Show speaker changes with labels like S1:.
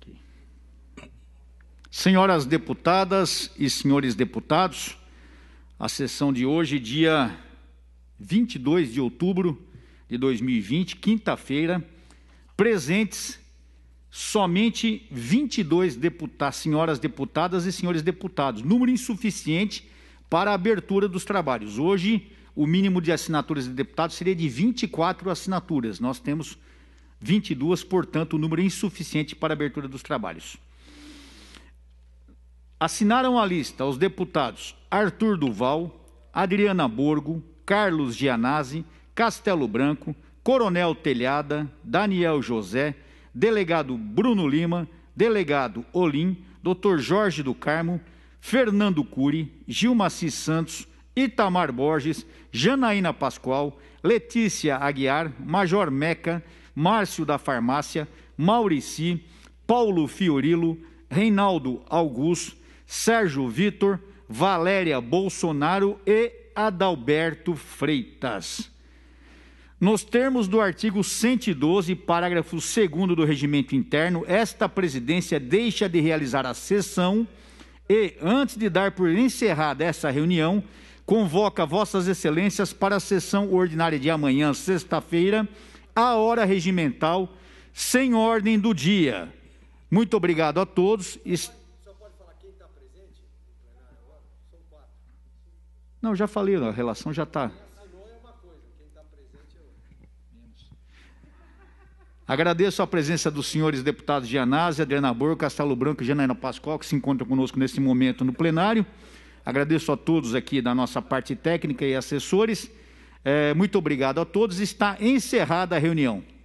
S1: aqui. Senhoras deputadas e senhores deputados, a sessão de hoje, dia 22 de outubro de 2020, quinta-feira, presentes somente 22 deputadas, senhoras deputadas e senhores deputados, número insuficiente para a abertura dos trabalhos. Hoje, o mínimo de assinaturas de deputados seria de 24 assinaturas. Nós temos 22, portanto, um número insuficiente para abertura dos trabalhos. Assinaram a lista os deputados Arthur Duval, Adriana Borgo, Carlos Gianazzi, Castelo Branco, Coronel Telhada, Daniel José, delegado Bruno Lima, delegado Olim, Dr. Jorge do Carmo, Fernando Cury, Gilmaci Santos, Itamar Borges, Janaína Pascoal, Letícia Aguiar, Major Meca, Márcio da Farmácia, Maurici, Paulo Fiorilo, Reinaldo Augusto, Sérgio Vitor, Valéria Bolsonaro e Adalberto Freitas. Nos termos do artigo 112, parágrafo 2 do Regimento Interno, esta presidência deixa de realizar a sessão e, antes de dar por encerrada essa reunião, convoca vossas excelências para a sessão ordinária de amanhã, sexta-feira, à hora regimental, sem ordem do dia. Muito obrigado a todos. Só pode falar quem está presente? Não, já falei, a relação já está. Agradeço a presença dos senhores deputados Anásia, Adriana Bor, Castelo Branco e Janaína Pascoal, que se encontram conosco nesse momento no plenário. Agradeço a todos aqui da nossa parte técnica e assessores. É, muito obrigado a todos. Está encerrada a reunião.